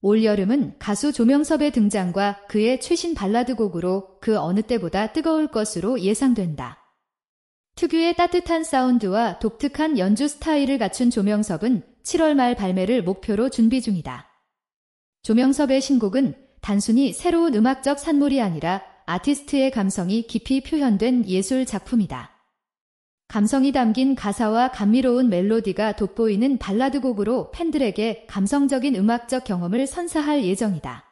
올여름은 가수 조명섭의 등장과 그의 최신 발라드 곡으로 그 어느 때보다 뜨거울 것으로 예상된다. 특유의 따뜻한 사운드와 독특한 연주 스타일을 갖춘 조명섭은 7월 말 발매를 목표로 준비 중이다. 조명섭의 신곡은 단순히 새로운 음악적 산물이 아니라 아티스트의 감성이 깊이 표현된 예술 작품이다. 감성이 담긴 가사와 감미로운 멜로디가 돋보이는 발라드 곡으로 팬들에게 감성적인 음악적 경험을 선사할 예정이다.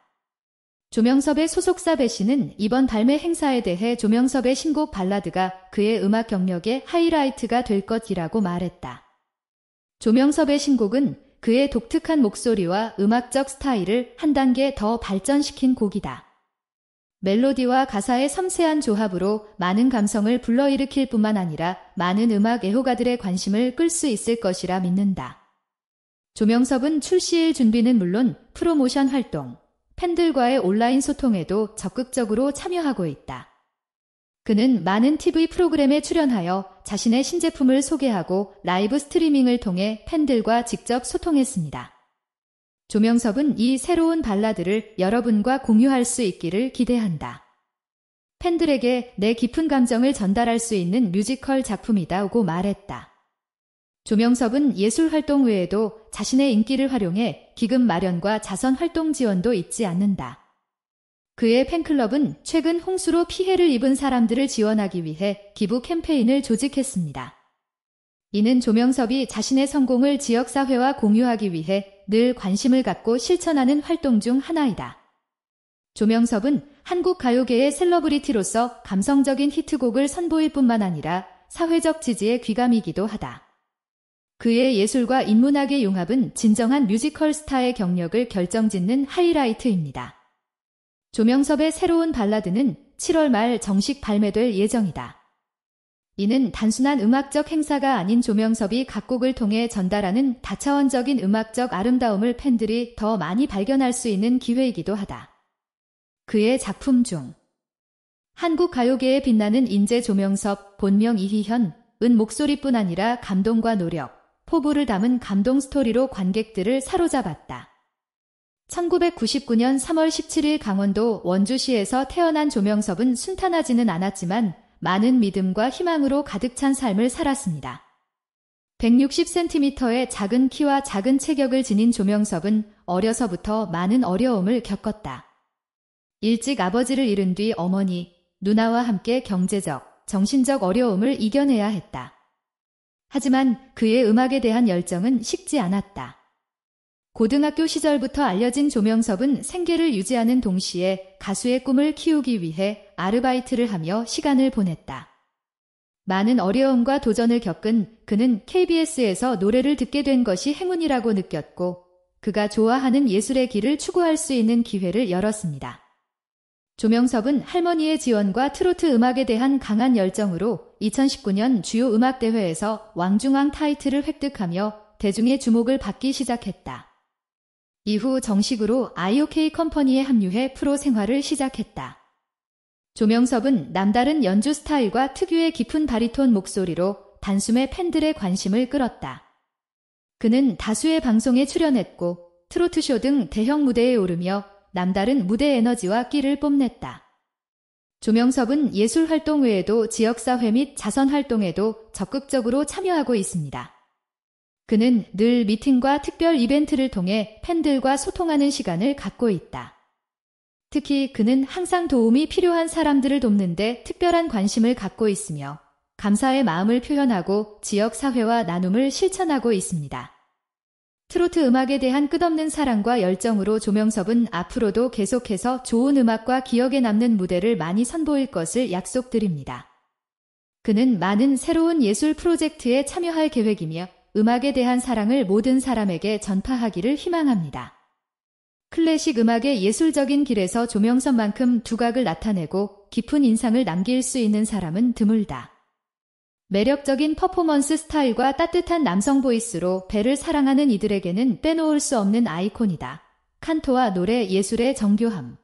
조명섭의 소속사 배씨는 이번 발매 행사에 대해 조명섭의 신곡 발라드가 그의 음악 경력의 하이라이트가 될 것이라고 말했다. 조명섭의 신곡은 그의 독특한 목소리와 음악적 스타일을 한 단계 더 발전시킨 곡이다. 멜로디와 가사의 섬세한 조합으로 많은 감성을 불러일으킬 뿐만 아니라 많은 음악 애호가들의 관심을 끌 수 있을 것이라 믿는다. 조명섭은 출시일 준비는 물론 프로모션 활동, 팬들과의 온라인 소통에도 적극적으로 참여하고 있다. 그는 많은 TV 프로그램에 출연하여 자신의 신제품을 소개하고 라이브 스트리밍을 통해 팬들과 직접 소통했습니다. 조명섭은 이 새로운 발라드를 여러분과 공유할 수 있기를 기대한다. 팬들에게 내 깊은 감정을 전달할 수 있는 뮤지컬 작품이다고 말했다. 조명섭은 예술 활동 외에도 자신의 인기를 활용해 기금 마련과 자선 활동 지원도 잊지 않는다. 그의 팬클럽은 최근 홍수로 피해를 입은 사람들을 지원하기 위해 기부 캠페인을 조직했습니다. 이는 조명섭이 자신의 성공을 지역사회와 공유하기 위해 늘 관심을 갖고 실천하는 활동 중 하나이다. 조명섭은 한국 가요계의 셀러브리티로서 감성적인 히트곡을 선보일 뿐만 아니라 사회적 지지의 귀감이기도 하다. 그의 예술과 인문학의 융합은 진정한 뮤지컬 스타의 경력을 결정짓는 하이라이트입니다. 조명섭의 새로운 발라드는 7월 말 정식 발매될 예정이다. 이는 단순한 음악적 행사가 아닌 조명섭이 각곡을 통해 전달하는 다차원적인 음악적 아름다움을 팬들이 더 많이 발견할 수 있는 기회이기도 하다. 그의 작품 중 한국 가요계에 빛나는 인재 조명섭, 본명 이희현, 은 목소리뿐 아니라 감동과 노력, 포부를 담은 감동 스토리로 관객들을 사로잡았다. 1999년 3월 17일 강원도 원주시에서 태어난 조명섭은 순탄하지는 않았지만 많은 믿음과 희망으로 가득 찬 삶을 살았습니다. 160cm의 작은 키와 작은 체격을 지닌 조명섭은 어려서부터 많은 어려움을 겪었다. 일찍 아버지를 잃은 뒤 어머니, 누나와 함께 경제적, 정신적 어려움을 이겨내야 했다. 하지만 그의 음악에 대한 열정은 식지 않았다. 고등학교 시절부터 알려진 조명섭은 생계를 유지하는 동시에 가수의 꿈을 키우기 위해 아르바이트를 하며 시간을 보냈다. 많은 어려움과 도전을 겪은 그는 KBS에서 노래를 듣게 된 것이 행운이라고 느꼈고 그가 좋아하는 예술의 길을 추구할 수 있는 기회를 열었습니다. 조명섭은 할머니의 지원과 트로트 음악에 대한 강한 열정으로 2019년 주요 음악대회에서 왕중왕 타이틀을 획득하며 대중의 주목을 받기 시작했다. 이후 정식으로 IOK 컴퍼니에 합류해 프로 생활을 시작했다. 조명섭은 남다른 연주 스타일과 특유의 깊은 바리톤 목소리로 단숨에 팬들의 관심을 끌었다. 그는 다수의 방송에 출연했고 트로트쇼 등 대형 무대에 오르며 남다른 무대 에너지와 끼를 뽐냈다. 조명섭은 예술 활동 외에도 지역사회 및 자선 활동에도 적극적으로 참여하고 있습니다. 그는 늘 미팅과 특별 이벤트를 통해 팬들과 소통하는 시간을 갖고 있다. 특히 그는 항상 도움이 필요한 사람들을 돕는데 특별한 관심을 갖고 있으며 감사의 마음을 표현하고 지역 사회와 나눔을 실천하고 있습니다. 트로트 음악에 대한 끝없는 사랑과 열정으로 조명섭은 앞으로도 계속해서 좋은 음악과 기억에 남는 무대를 많이 선보일 것을 약속드립니다. 그는 많은 새로운 예술 프로젝트에 참여할 계획이며 음악에 대한 사랑을 모든 사람에게 전파하기를 희망합니다. 클래식 음악의 예술적인 길에서 조명선만큼 두각을 나타내고 깊은 인상을 남길 수 있는 사람은 드물다. 매력적인 퍼포먼스 스타일과 따뜻한 남성 보이스로 배를 사랑하는 이들에게는 빼놓을 수 없는 아이콘이다. 칸토와 노래 예술의 정교함.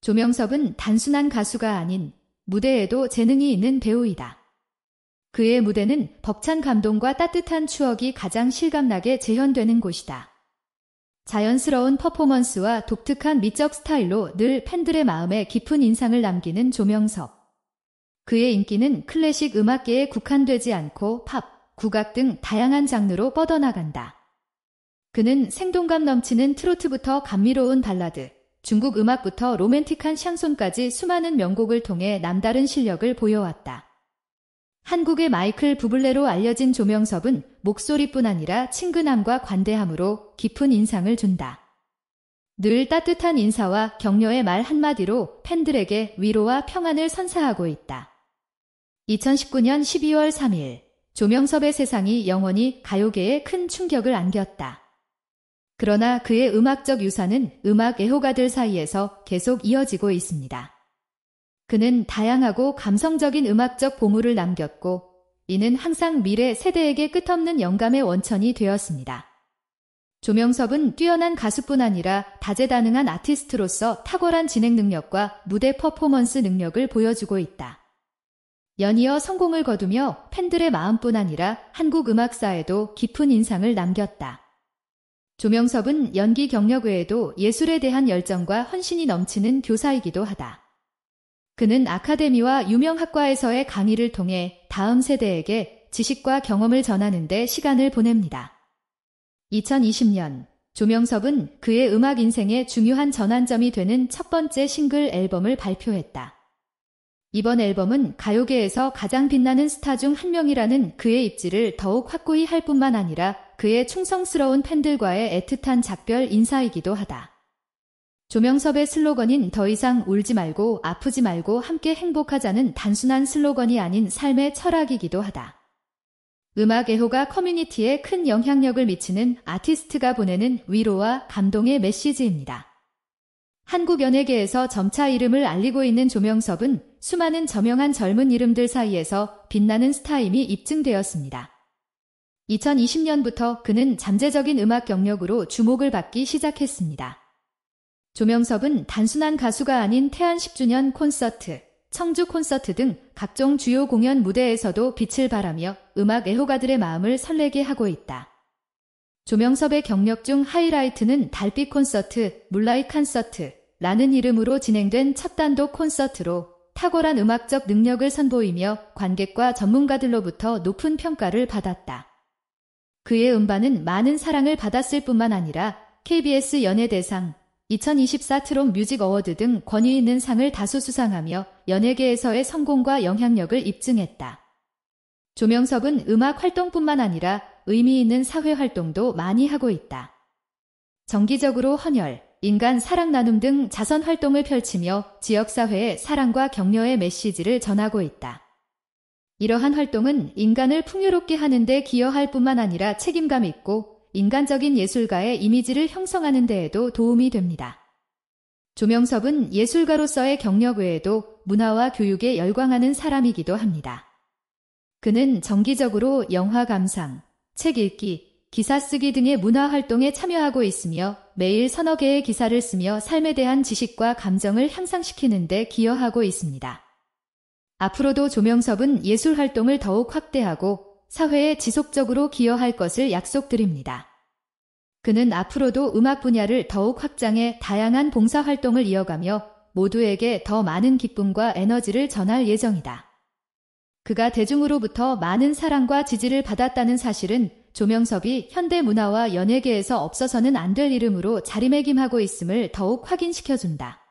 조명섭은 단순한 가수가 아닌 무대에도 재능이 있는 배우이다. 그의 무대는 벅찬 감동과 따뜻한 추억이 가장 실감나게 재현되는 곳이다. 자연스러운 퍼포먼스와 독특한 미적 스타일로 늘 팬들의 마음에 깊은 인상을 남기는 조명섭. 그의 인기는 클래식 음악계에 국한되지 않고 팝, 국악 등 다양한 장르로 뻗어나간다. 그는 생동감 넘치는 트로트부터 감미로운 발라드, 중국 음악부터 로맨틱한 샹송까지 수많은 명곡을 통해 남다른 실력을 보여왔다. 한국의 마이클 부블레로 알려진 조명섭은 목소리뿐 아니라 친근함과 관대함으로 깊은 인상을 준다. 늘 따뜻한 인사와 격려의 말 한마디로 팬들에게 위로와 평안을 선사하고 있다. 2019년 12월 3일, 조명섭의 세상이 영원히 가요계에 큰 충격을 안겼다. 그러나 그의 음악적 유산은 음악 애호가들 사이에서 계속 이어지고 있습니다. 그는 다양하고 감성적인 음악적 보물을 남겼고 이는 항상 미래 세대에게 끝없는 영감의 원천이 되었습니다. 조명섭은 뛰어난 가수뿐 아니라 다재다능한 아티스트로서 탁월한 진행 능력과 무대 퍼포먼스 능력을 보여주고 있다. 연이어 성공을 거두며 팬들의 마음뿐 아니라 한국 음악사에도 깊은 인상을 남겼다. 조명섭은 연기 경력 외에도 예술에 대한 열정과 헌신이 넘치는 교사이기도 하다. 그는 아카데미와 유명 학과에서의 강의를 통해 다음 세대에게 지식과 경험을 전하는데 시간을 보냅니다. 2020년 조명섭은 그의 음악 인생의 중요한 전환점이 되는 첫 번째 싱글 앨범을 발표했다. 이번 앨범은 가요계에서 가장 빛나는 스타 중 한 명이라는 그의 입지를 더욱 확고히 할 뿐만 아니라 그의 충성스러운 팬들과의 애틋한 작별 인사이기도 하다. 조명섭의 슬로건인 더 이상 울지 말고 아프지 말고 함께 행복하자는 단순한 슬로건이 아닌 삶의 철학이기도 하다. 음악 애호가 커뮤니티에 큰 영향력을 미치는 아티스트가 보내는 위로와 감동의 메시지입니다. 한국 연예계에서 점차 이름을 알리고 있는 조명섭은 수많은 저명한 젊은 이름들 사이에서 빛나는 스타임이 입증되었습니다. 2020년부터 그는 잠재적인 음악 경력으로 주목을 받기 시작했습니다. 조명섭은 단순한 가수가 아닌 태안 10주년 콘서트, 청주 콘서트 등 각종 주요 공연 무대에서도 빛을 발하며 음악 애호가들의 마음을 설레게 하고 있다. 조명섭의 경력 중 하이라이트는 달빛 콘서트, 물라이 콘서트라는 이름으로 진행된 첫 단독 콘서트로 탁월한 음악적 능력을 선보이며 관객과 전문가들로부터 높은 평가를 받았다. 그의 음반은 많은 사랑을 받았을 뿐만 아니라 KBS 연예대상, 2024 트롯 뮤직 어워드 등 권위 있는 상을 다수 수상하며 연예계에서의 성공과 영향력을 입증했다. 조명석은 음악 활동뿐만 아니라 의미 있는 사회 활동도 많이 하고 있다. 정기적으로 헌혈, 인간 사랑 나눔 등 자선 활동을 펼치며 지역사회에 사랑과 격려의 메시지를 전하고 있다. 이러한 활동은 인간을 풍요롭게 하는데 기여할 뿐만 아니라 책임감 있고 인간적인 예술가의 이미지를 형성하는 데에도 도움이 됩니다. 조명섭은 예술가로서의 경력 외에도 문화와 교육에 열광하는 사람이기도 합니다. 그는 정기적으로 영화 감상, 책 읽기, 기사 쓰기 등의 문화 활동에 참여하고 있으며 매일 서너 개의 기사를 쓰며 삶에 대한 지식과 감정을 향상시키는 데 기여하고 있습니다. 앞으로도 조명섭은 예술 활동을 더욱 확대하고 사회에 지속적으로 기여할 것을 약속드립니다. 그는 앞으로도 음악 분야를 더욱 확장해 다양한 봉사 활동을 이어가며 모두에게 더 많은 기쁨과 에너지를 전할 예정이다. 그가 대중으로부터 많은 사랑과 지지를 받았다는 사실은 조명섭이 현대 문화와 연예계에서 없어서는 안 될 이름으로 자리매김하고 있음을 더욱 확인시켜준다.